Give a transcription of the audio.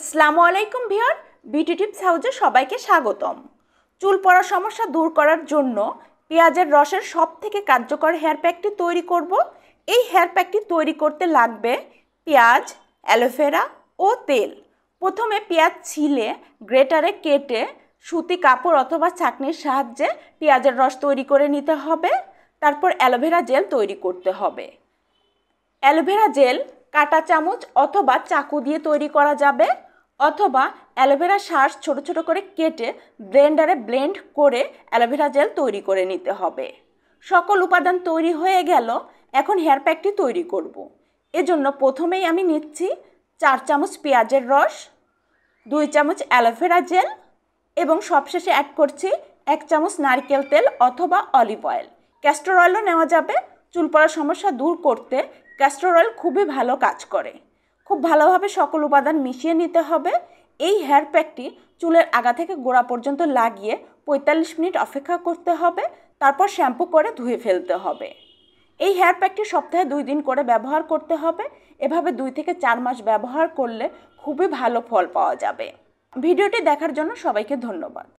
আসসালামু আলাইকুম viewer beauty tips হাউজে সবাইকে স্বাগতম চুল পড়ার সমস্যা দূর করার জন্য পেঁয়াজের রসের সব থেকে কার্যকর হেয়ার প্যাকটি তৈরি করব এই হেয়ার প্যাকটি তৈরি করতে লাগবে পেঁয়াজ অ্যালোভেরা ও তেল প্রথমে পেঁয়াজ ছিলে গ্রেটারে কেটে সুতি কাপড় অথবা চাকনির সাহায্যে পেঁয়াজের রস তৈরি করে নিতে হবে তারপর অ্যালোভেরা জেল তৈরি করতে হবে অ্যালোভেরা জেল কাটা চামচ অথবা চাকু দিয়ে তৈরি করা যাবে অথবা অ্যালোভেরা শ্বাস ছোট ছোট করে কেটে ব্লেন্ডারে ব্লেন্ড করে অ্যালোভেরা জেল তৈরি করে নিতে হবে সকল উপাদান তৈরি হয়ে গেল এখন হেয়ার প্যাকটি তৈরি করব। এজন্য প্রথমেই আমি নিচ্ছি চার চামচ পেঁয়াজের রস দুই চামচ অ্যালোভেরা জেল এবং সবশেষে অ্যাড করছি এক চামচ নারকেল তেল অথবা অলিভ অয়েল ক্যাস্টর অয়েলও নেওয়া যাবে চুল পড়ার সমস্যা দূর করতে ক্যাস্টর অয়েল খুবই ভালো কাজ করে খুব ভালোভাবে সকল উপাদান মিশিয়ে নিতে হবে এই হেয়ার প্যাকটি চুলের আগা থেকে গোড়া পর্যন্ত লাগিয়ে ৪৫ মিনিট অপেক্ষা করতে হবে তারপর শ্যাম্পু করে ধুয়ে ফেলতে হবে এই হেয়ার প্যাকটি সপ্তাহে দুই দিন করে ব্যবহার করতে হবে এভাবে দুই থেকে চার মাস ব্যবহার করলে খুবই ভালো ফল পাওয়া যাবে ভিডিওটি দেখার জন্য সবাইকে ধন্যবাদ